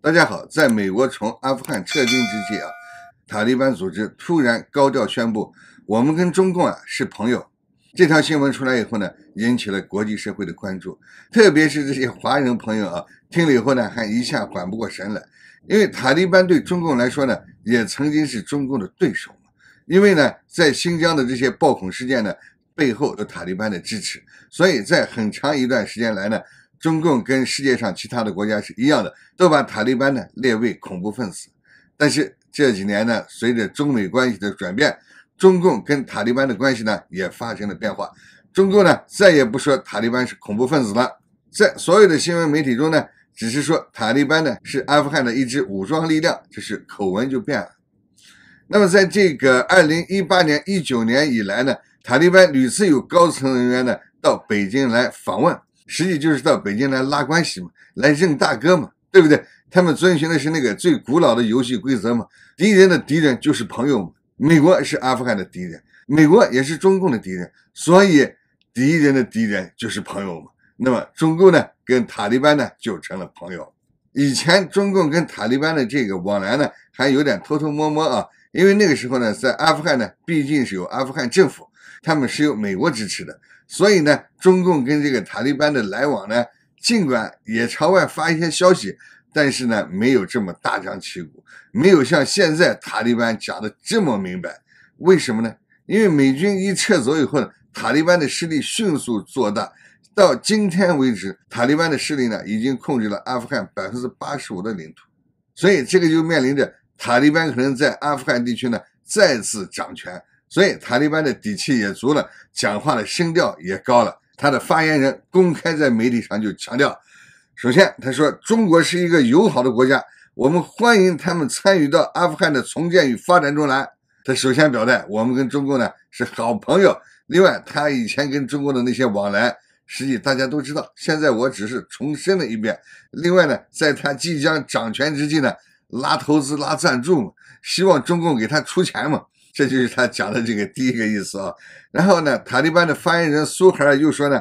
大家好，在美国从阿富汗撤军之际啊，塔利班组织突然高调宣布，我们跟中共啊是朋友。这条新闻出来以后呢，引起了国际社会的关注，特别是这些华人朋友啊，听了以后呢，还一下缓不过神来，因为塔利班对中共来说呢，也曾经是中共的对手嘛。因为呢，在新疆的这些暴恐事件呢，背后有塔利班的支持，所以在很长一段时间来呢。中共跟世界上其他的国家是一样的，都把塔利班呢列为恐怖分子。但是这几年呢，随着中美关系的转变，中共跟塔利班的关系呢也发生了变化。中共呢再也不说塔利班是恐怖分子了，在所有的新闻媒体中呢，只是说塔利班呢是阿富汗的一支武装力量，就是口吻就变了。那么在这个二零一八年、一九年以来呢，塔利班屡次有高层人员呢到北京来访问。实际就是到北京来拉关系嘛，来认大哥嘛，对不对？他们遵循的是那个最古老的游戏规则嘛，敌人的敌人就是朋友。美国是阿富汗的敌人，美国也是中共的敌人，所以敌人的敌人就是朋友嘛。那么中共呢，跟塔利班呢就成了朋友。以前中共跟塔利班的这个往来呢，还有点偷偷摸摸啊，因为那个时候呢，在阿富汗呢，毕竟是有阿富汗政府，他们是由美国支持的。所以呢，中共跟这个塔利班的来往呢，尽管也朝外发一些消息，但是呢，没有这么大张旗鼓，没有像现在塔利班讲的这么明白。为什么呢？因为美军一撤走以后呢，塔利班的势力迅速做大。到今天为止，塔利班的势力呢，已经控制了阿富汗百分之八十五的领土。所以，这个就面临着塔利班可能在阿富汗地区呢再次掌权。所以塔利班的底气也足了，讲话的声调也高了。他的发言人公开在媒体上就强调：首先，他说中国是一个友好的国家，我们欢迎他们参与到阿富汗的重建与发展中来。他首先表态，我们跟中共呢是好朋友。另外，他以前跟中国的那些往来，实际大家都知道。现在我只是重申了一遍。另外呢，在他即将掌权之际呢，拉投资、拉赞助嘛，希望中共给他出钱嘛。这就是他讲的这个第一个意思啊。然后呢，塔利班的发言人苏海尔又说呢，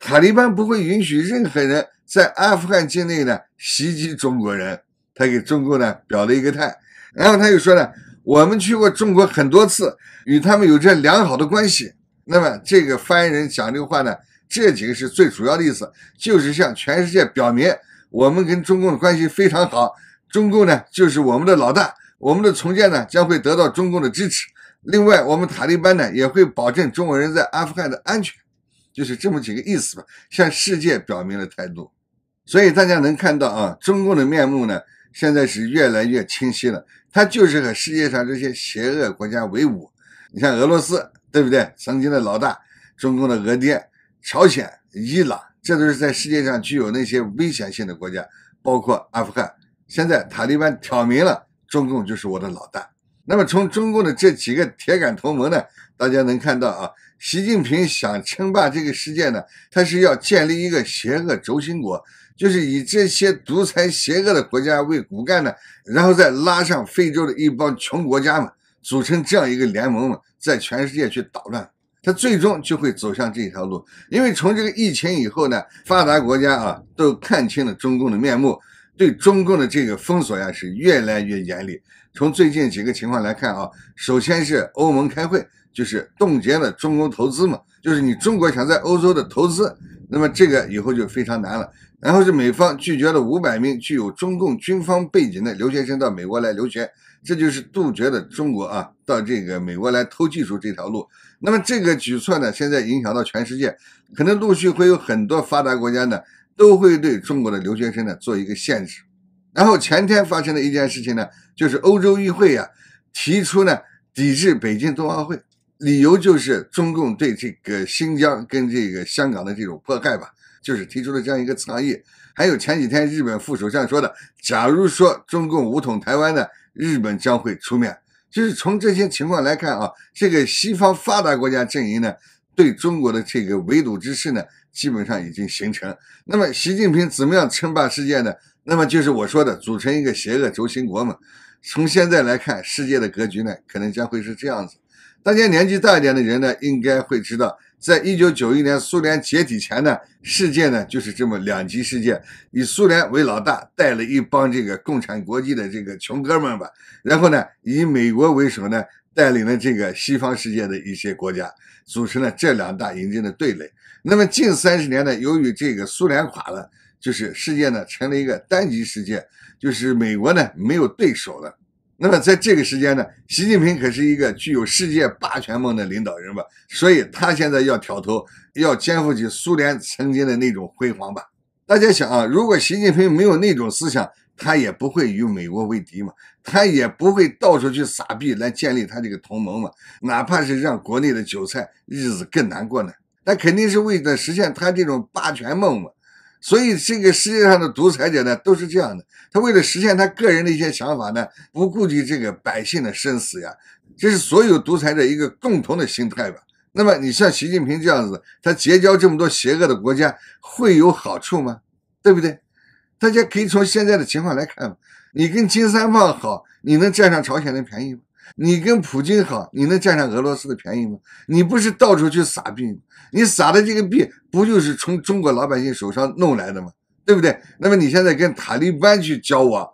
塔利班不会允许任何人在阿富汗境内呢袭击中国人。他给中共呢表了一个态。然后他又说呢，我们去过中国很多次，与他们有着良好的关系。那么这个发言人讲这话呢，这几个是最主要的意思，就是向全世界表明我们跟中共的关系非常好，中共呢就是我们的老大，我们的重建呢将会得到中共的支持。另外，我们塔利班呢也会保证中国人在阿富汗的安全，就是这么几个意思吧，向世界表明了态度。所以大家能看到啊，中共的面目呢，现在是越来越清晰了。他就是和世界上这些邪恶国家为伍。你像俄罗斯，对不对？曾经的老大，中共的俄爹；朝鲜、伊朗，这都是在世界上具有那些危险性的国家，包括阿富汗。现在塔利班挑明了，中共就是我的老大。那么，从中共的这几个铁杆同盟呢，大家能看到啊，习近平想称霸这个世界呢，他是要建立一个邪恶轴心国，就是以这些独裁邪恶的国家为骨干呢，然后再拉上非洲的一帮穷国家嘛，组成这样一个联盟嘛，在全世界去捣乱，他最终就会走向这条路。因为从这个疫情以后呢，发达国家啊都看清了中共的面目，对中共的这个封锁呀是越来越严厉。从最近几个情况来看啊，首先是欧盟开会，就是冻结了中欧投资嘛，就是你中国想在欧洲的投资，那么这个以后就非常难了。然后是美方拒绝了五百名具有中共军方背景的留学生到美国来留学，这就是杜绝的中国啊到这个美国来偷技术这条路。那么这个举措呢，现在影响到全世界，可能陆续会有很多发达国家呢都会对中国的留学生呢做一个限制。然后前天发生的一件事情呢，就是欧洲议会啊提出呢抵制北京冬奥会，理由就是中共对这个新疆跟这个香港的这种迫害吧，就是提出了这样一个倡议。还有前几天日本副首相说的，假如说中共武统台湾呢，日本将会出面。就是从这些情况来看啊，这个西方发达国家阵营呢对中国的这个围堵之势呢，基本上已经形成。那么习近平怎么样称霸世界呢？那么就是我说的组成一个邪恶轴心国嘛。从现在来看，世界的格局呢，可能将会是这样子。大家年纪大一点的人呢，应该会知道，在一九九一年苏联解体前呢，世界呢就是这么两极世界，以苏联为老大，带了一帮这个共产国际的这个穷哥们儿吧。然后呢，以美国为首呢，带领了这个西方世界的一些国家，组成了这两大营军的对垒。那么近三十年呢，由于这个苏联垮了。就是世界呢成了一个单极世界，就是美国呢没有对手了。那么在这个时间呢，习近平可是一个具有世界霸权梦的领导人嘛，所以他现在要挑头，要肩负起苏联曾经的那种辉煌吧。大家想啊，如果习近平没有那种思想，他也不会与美国为敌嘛，他也不会到处去撒币来建立他这个同盟嘛，哪怕是让国内的韭菜日子更难过呢，那肯定是为了实现他这种霸权梦嘛。所以这个世界上的独裁者呢，都是这样的。他为了实现他个人的一些想法呢，不顾及这个百姓的生死呀，这是所有独裁者一个共同的心态吧。那么你像习近平这样子，他结交这么多邪恶的国家，会有好处吗？对不对？大家可以从现在的情况来看你跟金三胖好，你能占上朝鲜的便宜吗？你跟普京好，你能占上俄罗斯的便宜吗？你不是到处去撒币，你撒的这个币不就是从中国老百姓手上弄来的吗？对不对？那么你现在跟塔利班去交往，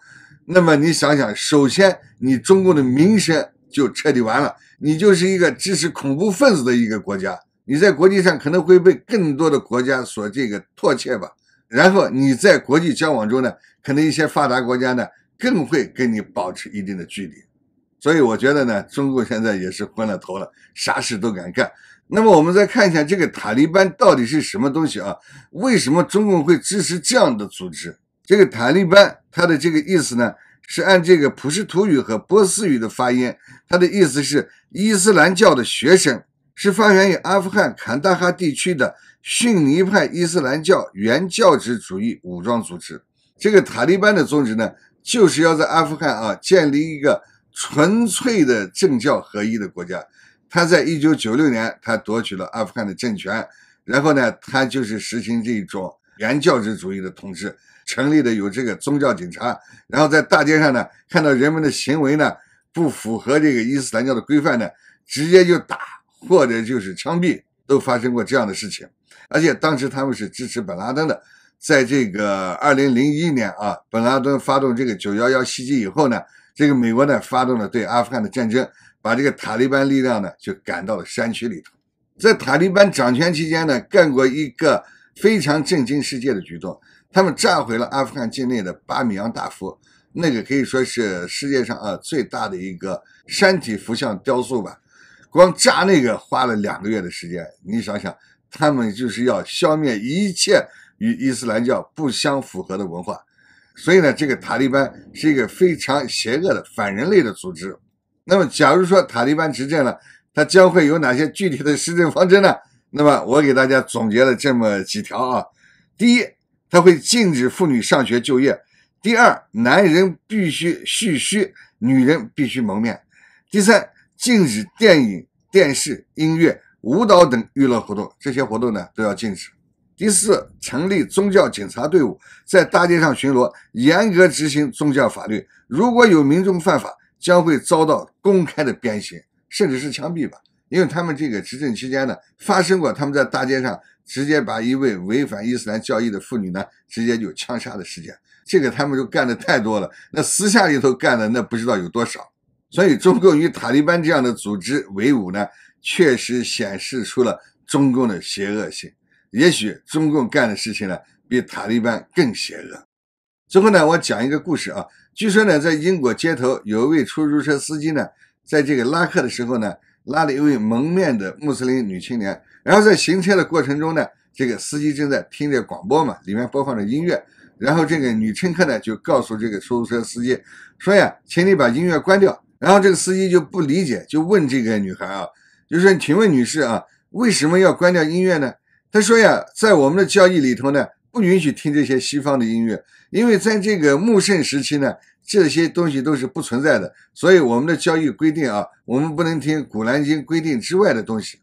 那么你想想，首先你中共的名声就彻底完了，你就是一个支持恐怖分子的一个国家，你在国际上可能会被更多的国家所这个唾弃吧。然后你在国际交往中呢，可能一些发达国家呢更会跟你保持一定的距离。所以我觉得呢，中共现在也是昏了头了，啥事都敢干。那么我们再看一下这个塔利班到底是什么东西啊？为什么中共会支持这样的组织？这个塔利班，它的这个意思呢，是按这个普什图语和波斯语的发音，它的意思是伊斯兰教的学生，是发源于阿富汗坎大哈地区的逊尼派伊斯兰教原教旨主义武装组织。这个塔利班的宗旨呢，就是要在阿富汗啊建立一个。纯粹的政教合一的国家，他在一九九六年，他夺取了阿富汗的政权，然后呢，他就是实行这一种原教旨主义的统治，成立的有这个宗教警察，然后在大街上呢，看到人们的行为呢不符合这个伊斯兰教的规范呢，直接就打或者就是枪毙，都发生过这样的事情。而且当时他们是支持本拉登的，在这个二零零一年啊，本拉登发动这个九幺幺袭击以后呢。这个美国呢，发动了对阿富汗的战争，把这个塔利班力量呢，就赶到了山区里头。在塔利班掌权期间呢，干过一个非常震惊世界的举动，他们炸毁了阿富汗境内的巴米扬大佛，那个可以说是世界上啊最大的一个山体佛像雕塑吧。光炸那个花了两个月的时间，你想想，他们就是要消灭一切与伊斯兰教不相符合的文化。所以呢，这个塔利班是一个非常邪恶的反人类的组织。那么，假如说塔利班执政了，它将会有哪些具体的施政方针呢？那么，我给大家总结了这么几条啊：第一，它会禁止妇女上学就业；第二，男人必须蓄须，女人必须蒙面；第三，禁止电影、电视、音乐、舞蹈等娱乐活动，这些活动呢都要禁止。第四，成立宗教警察队伍，在大街上巡逻，严格执行宗教法律。如果有民众犯法，将会遭到公开的鞭刑，甚至是枪毙吧。因为他们这个执政期间呢，发生过他们在大街上直接把一位违反伊斯兰教义的妇女呢，直接就枪杀的事件。这个他们就干的太多了。那私下里头干的那不知道有多少。所以，中共与塔利班这样的组织为伍呢，确实显示出了中共的邪恶性。也许中共干的事情呢，比塔利班更邪恶。最后呢，我讲一个故事啊。据说呢，在英国街头，有一位出租车司机呢，在这个拉客的时候呢，拉了一位蒙面的穆斯林女青年。然后在行车的过程中呢，这个司机正在听着广播嘛，里面播放着音乐。然后这个女乘客呢，就告诉这个出租车司机说呀，请你把音乐关掉。然后这个司机就不理解，就问这个女孩啊，就说，请问女士啊，为什么要关掉音乐呢？他说呀，在我们的交易里头呢，不允许听这些西方的音乐，因为在这个穆圣时期呢，这些东西都是不存在的。所以我们的交易规定啊，我们不能听《古兰经》规定之外的东西。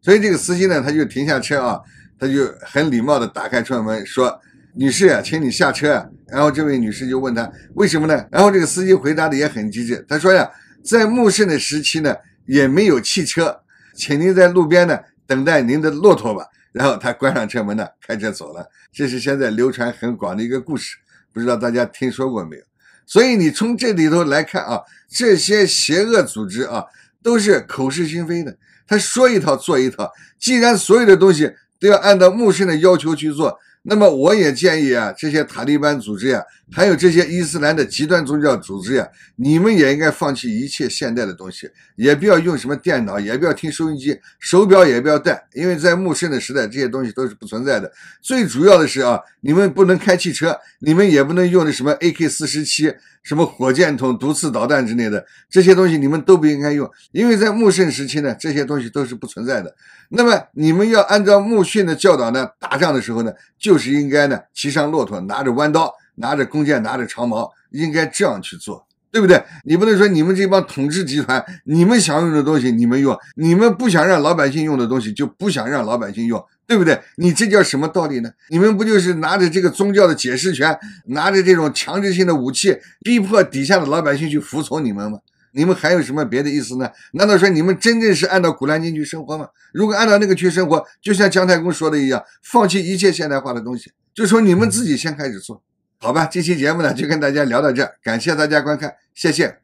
所以这个司机呢，他就停下车啊，他就很礼貌的打开车门说：“女士呀，请你下车。”然后这位女士就问他为什么呢？然后这个司机回答的也很机智，他说呀，在穆圣的时期呢，也没有汽车，请您在路边呢等待您的骆驼吧。然后他关上车门呢，开车走了。这是现在流传很广的一个故事，不知道大家听说过没有？所以你从这里头来看啊，这些邪恶组织啊，都是口是心非的，他说一套做一套。既然所有的东西都要按照穆圣的要求去做。那么我也建议啊，这些塔利班组织呀，还有这些伊斯兰的极端宗教组织呀，你们也应该放弃一切现代的东西，也不要用什么电脑，也不要听收音机，手表也不要带，因为在穆圣的时代，这些东西都是不存在的。最主要的是啊，你们不能开汽车，你们也不能用的什么 AK 四十七。什么火箭筒、毒刺导弹之类的这些东西，你们都不应该用，因为在穆盛时期呢，这些东西都是不存在的。那么你们要按照穆逊的教导呢，打仗的时候呢，就是应该呢，骑上骆驼，拿着弯刀，拿着弓箭，拿着长矛，应该这样去做，对不对？你不能说你们这帮统治集团，你们想用的东西你们用，你们不想让老百姓用的东西就不想让老百姓用。对不对？你这叫什么道理呢？你们不就是拿着这个宗教的解释权，拿着这种强制性的武器，逼迫底下的老百姓去服从你们吗？你们还有什么别的意思呢？难道说你们真正是按照《古兰经》去生活吗？如果按照那个去生活，就像姜太公说的一样，放弃一切现代化的东西，就从你们自己先开始做，好吧？这期节目呢，就跟大家聊到这，感谢大家观看，谢谢。